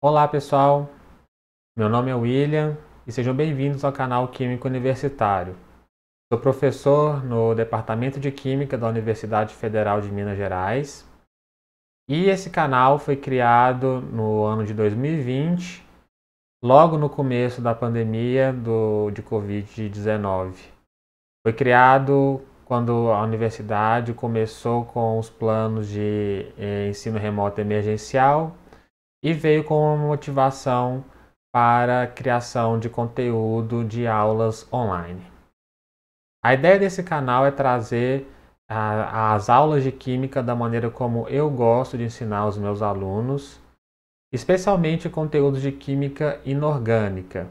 Olá pessoal, meu nome é William e sejam bem-vindos ao canal Químico Universitário. Sou professor no Departamento de Química da Universidade Federal de Minas Gerais e esse canal foi criado no ano de 2020, logo no começo da pandemia do, de Covid-19. Foi criado quando a universidade começou com os planos de eh, ensino remoto emergencial e veio com uma motivação para a criação de conteúdo de aulas online. A ideia desse canal é trazer a, ah, as aulas de química da maneira como eu gosto de ensinar os meus alunos, especialmente conteúdos de química inorgânica,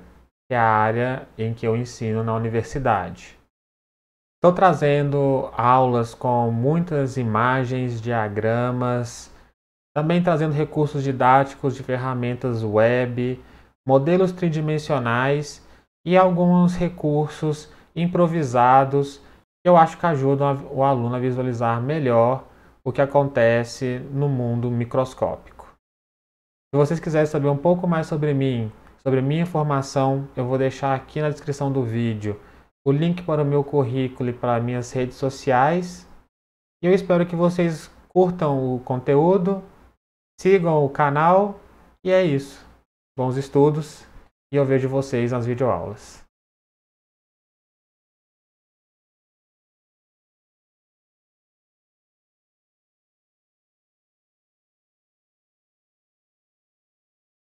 que é a área em que eu ensino na universidade. Estou trazendo aulas com muitas imagens, diagramas, também trazendo recursos didáticos de ferramentas web, modelos tridimensionais e alguns recursos improvisados que eu acho que ajudam o aluno a visualizar melhor o que acontece no mundo microscópico. Se vocês quiserem saber um pouco mais sobre mim, sobre minha formação, eu vou deixar aqui na descrição do vídeo o link para o meu currículo e para minhas redes sociais. E eu espero que vocês curtam o conteúdo, Sigam o canal e é isso. Bons estudos e eu vejo vocês nas videoaulas.